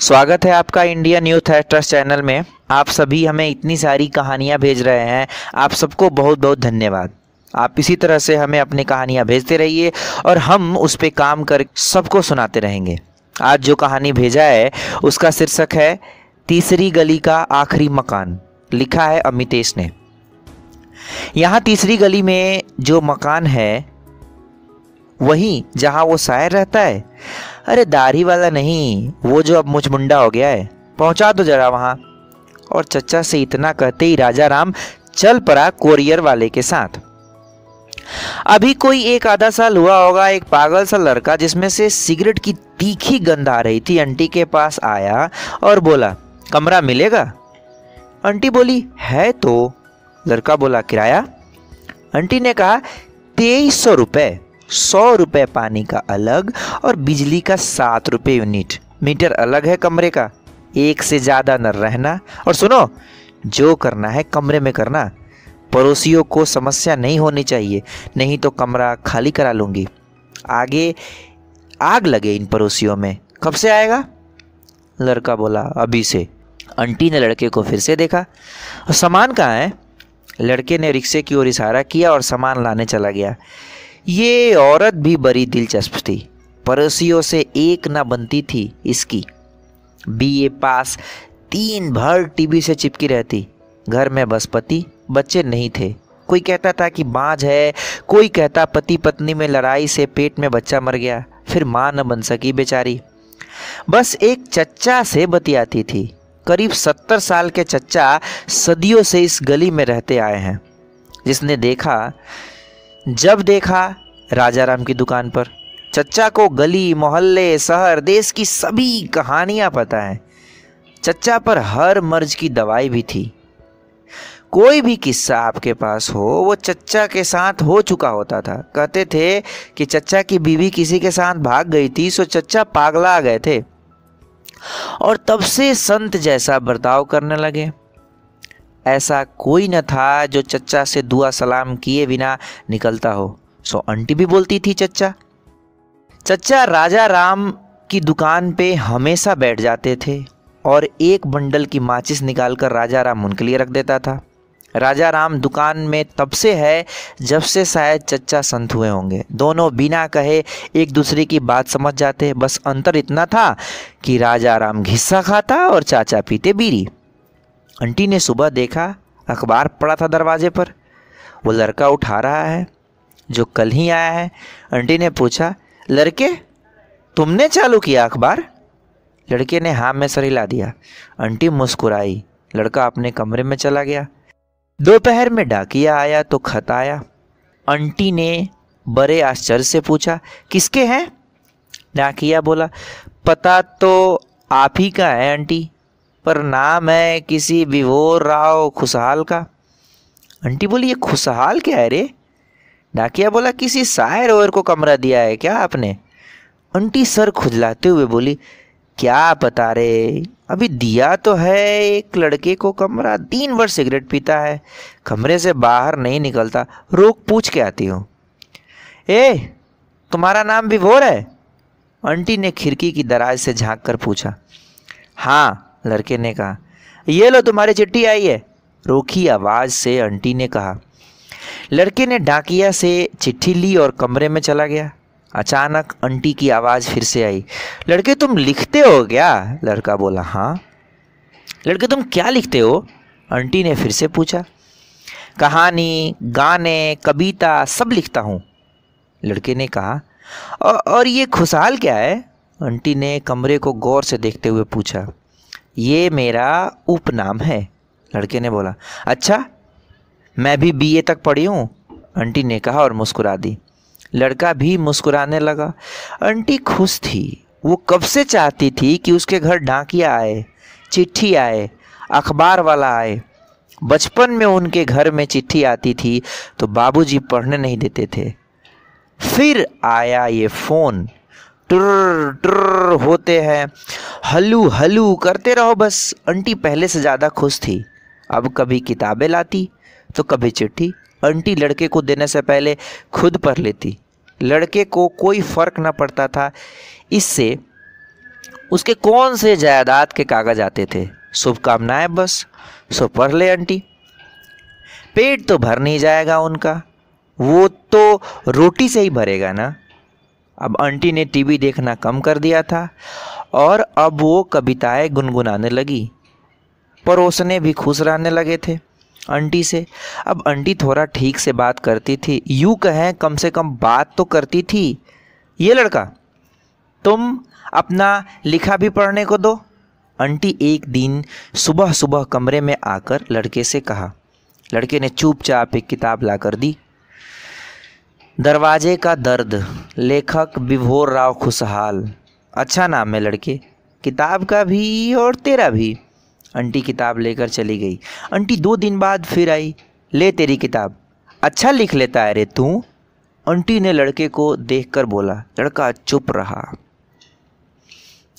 स्वागत है आपका इंडिया न्यूज थ्रस्टर्स चैनल में आप सभी हमें इतनी सारी कहानियाँ भेज रहे हैं आप सबको बहुत बहुत धन्यवाद आप इसी तरह से हमें अपनी कहानियाँ भेजते रहिए और हम उस पर काम कर सबको सुनाते रहेंगे आज जो कहानी भेजा है उसका शीर्षक है तीसरी गली का आखिरी मकान लिखा है अमितेश ने यहाँ तीसरी गली में जो मकान है वही जहाँ वो शायर रहता है अरे दाढ़ी वाला नहीं वो जो अब मुझ मुंडा हो गया है पहुंचा दो जरा वहां और चचा से इतना कहते ही राजा राम चल पड़ा कोरियर वाले के साथ अभी कोई एक आधा साल हुआ होगा एक पागल सा लड़का जिसमें से सिगरेट की तीखी गंध आ रही थी आंटी के पास आया और बोला कमरा मिलेगा आंटी बोली है तो लड़का बोला किराया आंटी ने कहा तेईस सौ रुपये सौ रुपये पानी का अलग और बिजली का सात रुपये यूनिट मीटर अलग है कमरे का एक से ज़्यादा न रहना और सुनो जो करना है कमरे में करना पड़ोसियों को समस्या नहीं होनी चाहिए नहीं तो कमरा खाली करा लूँगी आगे आग लगे इन पड़ोसियों में कब से आएगा लड़का बोला अभी से आंटी ने लड़के को फिर से देखा और सामान कहाँ है लड़के ने रिक्शे की ओर इशारा किया और सामान लाने चला गया ये औरत भी बड़ी दिलचस्प थी पड़ोसियों से एक ना बनती थी इसकी बीए पास तीन भर टीवी से चिपकी रहती घर में बस पति बच्चे नहीं थे कोई कहता था कि बाँझ है कोई कहता पति पत्नी में लड़ाई से पेट में बच्चा मर गया फिर माँ न बन सकी बेचारी बस एक चच्चा से बतियाती थी करीब सत्तर साल के चच्चा सदियों से इस गली में रहते आए हैं जिसने देखा जब देखा राजा राम की दुकान पर चच्चा को गली मोहल्ले शहर देश की सभी कहानियां पता है चच्चा पर हर मर्ज की दवाई भी थी कोई भी किस्सा आपके पास हो वो चच्चा के साथ हो चुका होता था कहते थे कि चच्चा की बीवी किसी के साथ भाग गई थी सो चच्चा पागला आ गए थे और तब से संत जैसा बर्ताव करने लगे ऐसा कोई न था जो चचा से दुआ सलाम किए बिना निकलता हो सो आंटी भी बोलती थी चचा चचा राजा राम की दुकान पे हमेशा बैठ जाते थे और एक बंडल की माचिस निकालकर राजा राम उनके लिए रख देता था राजा राम दुकान में तब से है जब से शायद चचा संत हुए होंगे दोनों बिना कहे एक दूसरे की बात समझ जाते बस अंतर इतना था कि राजा राम घिस्सा खाता और चाचा पीते बीड़ी आंटी ने सुबह देखा अखबार पड़ा था दरवाजे पर वो लड़का उठा रहा है जो कल ही आया है आंटी ने पूछा लड़के तुमने चालू किया अखबार लड़के ने हाँ में सर हिला दिया आंटी मुस्कुराई लड़का अपने कमरे में चला गया दोपहर में डाकिया आया तो खत आया आंटी ने बड़े आश्चर्य से पूछा किसके हैं डाकिया बोला पता तो आप ही का है आंटी पर नाम है किसी विभोर राव खुशहाल का आंटी बोली ये खुशहाल क्या है रे डाकिया बोला किसी शायर ओयर को कमरा दिया है क्या आपने आंटी सर खुजलाते हुए बोली क्या पता रे अभी दिया तो है एक लड़के को कमरा तीन बार सिगरेट पीता है कमरे से बाहर नहीं निकलता रोक पूछ के आती हूँ ए तुम्हारा नाम विभोर है आंटी ने खिड़की की दराज से झांक कर पूछा हाँ लड़के ने कहा ये लो तुम्हारी चिट्ठी आई है रोखी आवाज़ से आंटी ने कहा लड़के ने डाकिया से चिट्ठी ली और कमरे में चला गया अचानक आंटी की आवाज़ फिर से आई लड़के तुम लिखते हो क्या लड़का बोला हाँ लड़के तुम क्या लिखते हो आंटी ने फिर से पूछा कहानी गाने कविता सब लिखता हूँ लड़के ने कहा और ये खुशहाल क्या है आंटी ने कमरे को गौर से देखते हुए पूछा ये मेरा उपनाम है लड़के ने बोला अच्छा मैं भी बीए तक पढ़ी हूँ आंटी ने कहा और मुस्कुरा दी लड़का भी मुस्कुराने लगा आंटी खुश थी वो कब से चाहती थी कि उसके घर ढाकिया आए चिट्ठी आए अखबार वाला आए बचपन में उनके घर में चिट्ठी आती थी तो बाबूजी पढ़ने नहीं देते थे फिर आया ये फ़ोन टुर टुर होते हैं हल्लू हल्लू करते रहो बस आंटी पहले से ज़्यादा खुश थी अब कभी किताबें लाती तो कभी चिट्ठी आंटी लड़के को देने से पहले खुद पढ़ लेती लड़के को कोई फ़र्क ना पड़ता था इससे उसके कौन से जायदाद के कागज आते थे शुभकामनाएं बस सो पढ़ ले आंटी पेट तो भर नहीं जाएगा उनका वो तो रोटी से ही भरेगा ना अब आंटी ने टीवी देखना कम कर दिया था और अब वो कविताएं गुनगुनाने लगी पड़ोसने भी खुश रहने लगे थे आंटी से अब आंटी थोड़ा ठीक से बात करती थी यूँ कहें कम से कम बात तो करती थी ये लड़का तुम अपना लिखा भी पढ़ने को दो आंटी एक दिन सुबह सुबह कमरे में आकर लड़के से कहा लड़के ने चुपचाप एक किताब लाकर दी दरवाजे का दर्द लेखक विभोर राव खुशहाल अच्छा नाम है लड़के किताब का भी और तेरा भी आंटी किताब लेकर चली गई आंटी दो दिन बाद फिर आई ले तेरी किताब अच्छा लिख लेता है रे तू आंटी ने लड़के को देखकर बोला लड़का चुप रहा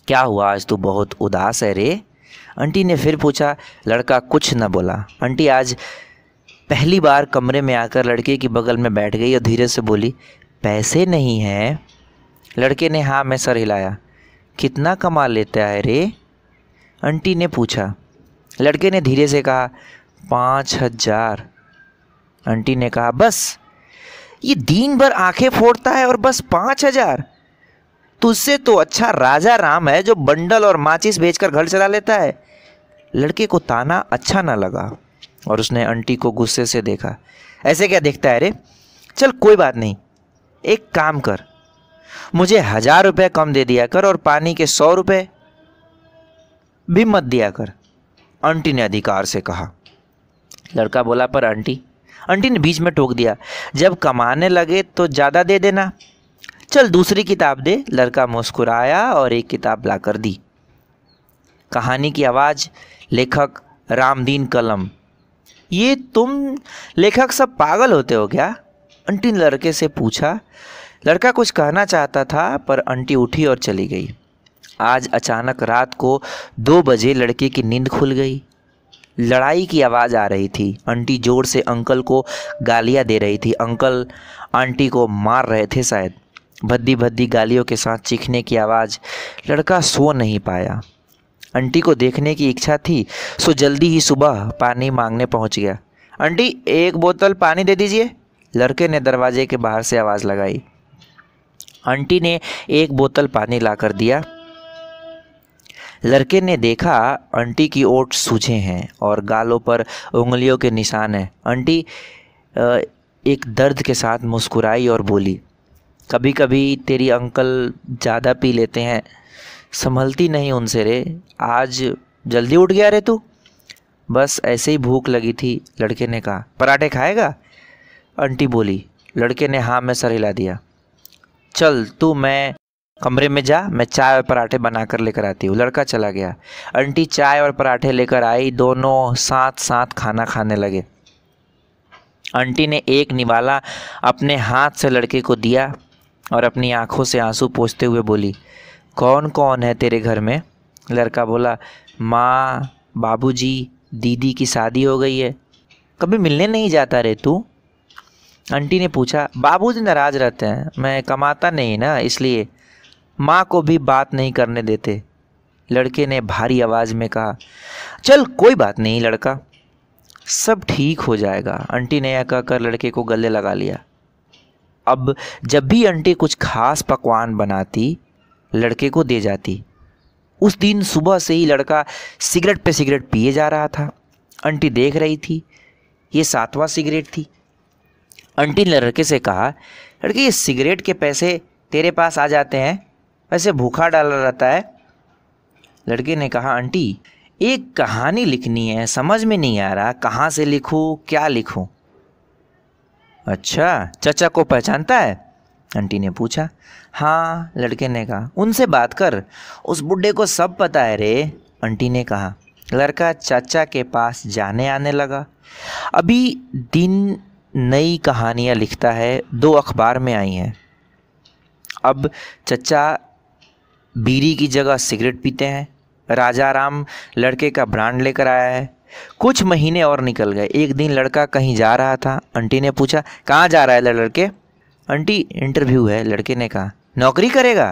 क्या हुआ आज तू बहुत उदास है रे आंटी ने फिर पूछा लड़का कुछ न बोला आंटी आज पहली बार कमरे में आकर लड़के की बगल में बैठ गई और धीरे से बोली पैसे नहीं हैं लड़के ने हाँ में सर हिलाया कितना कमा लेता है रे आंटी ने पूछा लड़के ने धीरे से कहा पाँच हजार आंटी ने कहा बस ये दिन भर आंखें फोड़ता है और बस पाँच हजार तुझसे तो अच्छा राजा राम है जो बंडल और माचिस बेचकर घर चला लेता है लड़के को ताना अच्छा ना लगा और उसने आंटी को गुस्से से देखा ऐसे क्या देखता है अरे चल कोई बात नहीं एक काम कर मुझे हजार रुपये कम दे दिया कर और पानी के सौ रुपये भी मत दिया कर आंटी ने अधिकार से कहा लड़का बोला पर आंटी आंटी ने बीच में टोक दिया जब कमाने लगे तो ज़्यादा दे देना चल दूसरी किताब दे लड़का मुस्कुराया और एक किताब लाकर दी कहानी की आवाज़ लेखक रामदीन कलम ये तुम लेखक सब पागल होते हो क्या अंटी ने लड़के से पूछा लड़का कुछ कहना चाहता था पर अंटी उठी और चली गई आज अचानक रात को दो बजे लड़के की नींद खुल गई लड़ाई की आवाज़ आ रही थी आंटी जोर से अंकल को गालियाँ दे रही थी अंकल आंटी को मार रहे थे शायद भद्दी भद्दी गालियों के साथ चीखने की आवाज़ लड़का सो नहीं पाया आंटी को देखने की इच्छा थी सो जल्दी ही सुबह पानी मांगने पहुंच गया आंटी एक बोतल पानी दे दीजिए लड़के ने दरवाजे के बाहर से आवाज़ लगाई आंटी ने एक बोतल पानी लाकर दिया लड़के ने देखा आंटी की ओट सूझे हैं और गालों पर उंगलियों के निशान हैं आंटी एक दर्द के साथ मुस्कुराई और बोली कभी कभी तेरी अंकल ज़्यादा पी लेते हैं संभलती नहीं उनसे रे आज जल्दी उठ गया रे तू बस ऐसे ही भूख लगी थी लड़के ने कहा पराठे खाएगा आंटी बोली लड़के ने हाँ में सर हिला दिया चल तू मैं कमरे में जा मैं चाय और पराठे बनाकर लेकर आती हूँ लड़का चला गया आंटी चाय और पराठे लेकर आई दोनों साथ साथ खाना खाने लगे आंटी ने एक निवाला अपने हाथ से लड़के को दिया और अपनी आंखों से आंसू पोछते हुए बोली कौन कौन है तेरे घर में लड़का बोला माँ बाबूजी, दीदी की शादी हो गई है कभी मिलने नहीं जाता रे तू आंटी ने पूछा बाबूजी नाराज़ रहते हैं मैं कमाता नहीं ना इसलिए माँ को भी बात नहीं करने देते लड़के ने भारी आवाज़ में कहा चल कोई बात नहीं लड़का सब ठीक हो जाएगा आंटी ने यह कहकर लड़के को गले लगा लिया अब जब भी आंटी कुछ खास पकवान बनाती लड़के को दे जाती उस दिन सुबह से ही लड़का सिगरेट पे सिगरेट पिए जा रहा था आंटी देख रही थी ये सातवां सिगरेट थी आंटी ने लड़के से कहा लड़के ये सिगरेट के पैसे तेरे पास आ जाते हैं वैसे भूखा डाला रहता है लड़के ने कहा आंटी एक कहानी लिखनी है समझ में नहीं आ रहा कहाँ से लिखूँ क्या लिखूँ अच्छा चचा को पहचानता है आंटी ने पूछा हाँ लड़के ने कहा उनसे बात कर उस बुढ़े को सब पता है रे आंटी ने कहा लड़का चाचा के पास जाने आने लगा अभी दिन नई कहानियाँ लिखता है दो अखबार में आई हैं अब चचा बीड़ी की जगह सिगरेट पीते हैं राजा राम लड़के का ब्रांड लेकर आया है कुछ महीने और निकल गए एक दिन लड़का कहीं जा रहा था आंटी ने पूछा कहाँ जा रहा है लड़के आंटी इंटरव्यू है लड़के ने कहा नौकरी करेगा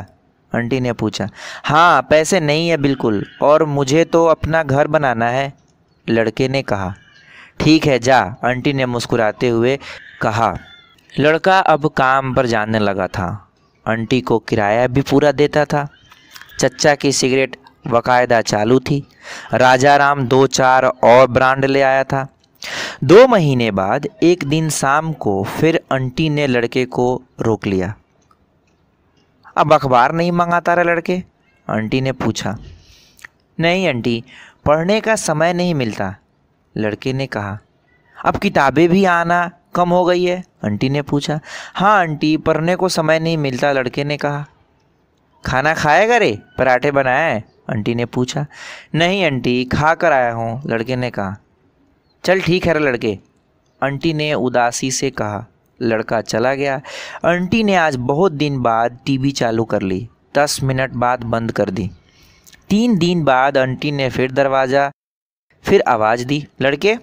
आंटी ने पूछा हाँ पैसे नहीं है बिल्कुल और मुझे तो अपना घर बनाना है लड़के ने कहा ठीक है जा आंटी ने मुस्कुराते हुए कहा लड़का अब काम पर जाने लगा था आंटी को किराया भी पूरा देता था चचा की सिगरेट बाकायदा चालू थी राजा राम दो चार और ब्रांड ले आया था दो महीने बाद एक दिन शाम को फिर आंटी ने लड़के को रोक लिया अब अखबार नहीं मंगाता रहा लड़के आंटी ने पूछा नहीं आंटी पढ़ने का समय नहीं मिलता लड़के ने कहा अब किताबें भी आना कम हो गई है आंटी ने पूछा हाँ आंटी पढ़ने को समय नहीं मिलता लड़के ने कहा खाना खाएगा रे पराठे बनाए अंटी आंटी ने पूछा नहीं आंटी खा कर आया हूँ लड़के ने कहा चल ठीक है लड़के आंटी ने उदासी से कहा लड़का चला गया आंटी ने आज बहुत दिन बाद टीवी चालू कर ली दस मिनट बाद बंद कर दी तीन दिन बाद आंटी ने फिर दरवाज़ा फिर आवाज़ दी लड़के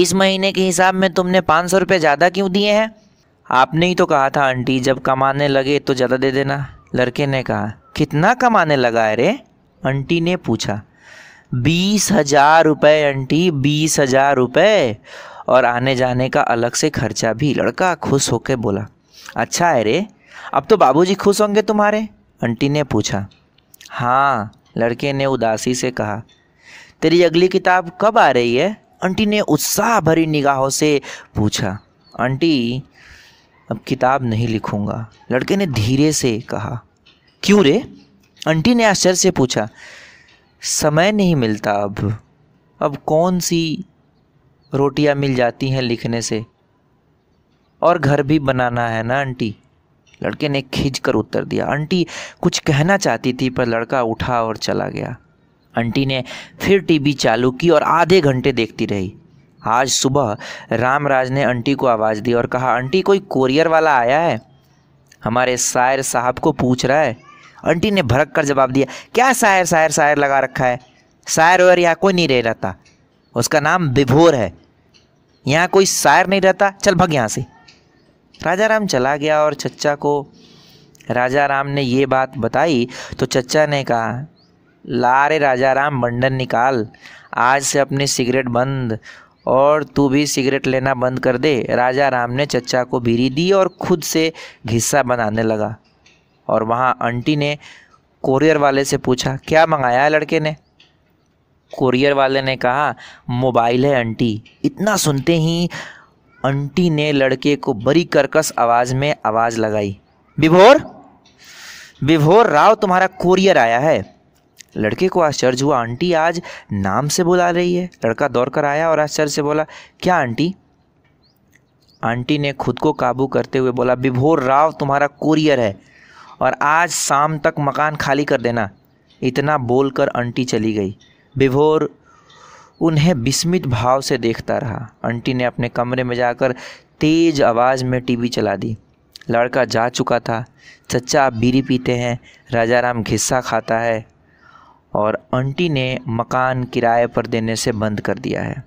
इस महीने के हिसाब में तुमने पाँच सौ रुपये ज़्यादा क्यों दिए हैं आपने ही तो कहा था आंटी जब कमाने लगे तो ज़्यादा दे देना लड़के ने कहा कितना कमाने लगा है रे आंटी ने पूछा बीस हजार रुपये आंटी बीस हजार रुपये और आने जाने का अलग से खर्चा भी लड़का खुश होकर बोला अच्छा है रे अब तो बाबूजी खुश होंगे तुम्हारे आंटी ने पूछा हाँ लड़के ने उदासी से कहा तेरी अगली किताब कब आ रही है आंटी ने उत्साह भरी निगाहों से पूछा आंटी अब किताब नहीं लिखूँगा लड़के ने धीरे से कहा क्यों रे आंटी ने आश्चर्य से पूछा समय नहीं मिलता अब अब कौन सी रोटियां मिल जाती हैं लिखने से और घर भी बनाना है ना आंटी लड़के ने खींच कर उत्तर दिया आंटी कुछ कहना चाहती थी पर लड़का उठा और चला गया आंटी ने फिर टीवी चालू की और आधे घंटे देखती रही आज सुबह रामराज ने आंटी को आवाज़ दी और कहा आंटी कोई कोरियर वाला आया है हमारे सायर साहब को पूछ रहा है आंटी ने भरक कर जवाब दिया क्या शायर शायर शायर लगा रखा है शायर वायर यहाँ कोई नहीं रह रहता उसका नाम विभोर है यहाँ कोई शायर नहीं रहता चल भग यहाँ से राजा राम चला गया और चच्चा को राजा राम ने ये बात बताई तो चच्चा ने कहा ला रे राजा राम बंडन निकाल आज से अपनी सिगरेट बंद और तू भी सिगरेट लेना बंद कर दे राजा राम ने चच्चा को बीरी दी और खुद से घिस्सा बनाने लगा और वहाँ आंटी ने कुरियर वाले से पूछा क्या मंगाया है लड़के ने कुरियर वाले ने कहा मोबाइल है आंटी इतना सुनते ही आंटी ने लड़के को बड़ी कर्कश आवाज़ में आवाज़ लगाई विभोर विभोर राव तुम्हारा कुरियर आया है लड़के को आश्चर्य हुआ आंटी आज नाम से बुला रही है लड़का दौड़ कर आया और आश्चर्य से बोला क्या आंटी आंटी ने खुद को काबू करते हुए बोला विभोर राव तुम्हारा कुरियर है और आज शाम तक मकान खाली कर देना इतना बोलकर अंटी चली गई विभोर उन्हें विस्मित भाव से देखता रहा अंटी ने अपने कमरे में जाकर तेज आवाज़ में टीवी चला दी लड़का जा चुका था चच्चा आप बीड़ी पीते हैं राजा राम घिस्सा खाता है और आंटी ने मकान किराए पर देने से बंद कर दिया है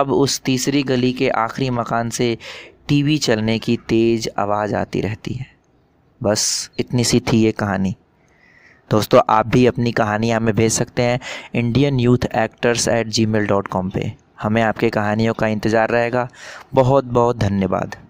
अब उस तीसरी गली के आखिरी मकान से टीवी चलने की तेज़ आवाज़ आती रहती है बस इतनी सी थी ये कहानी दोस्तों आप भी अपनी कहानी हमें भेज सकते हैं Indian youth actors at Gmail dot com पर हमें आपके कहानियों का इंतज़ार रहेगा बहुत बहुत धन्यवाद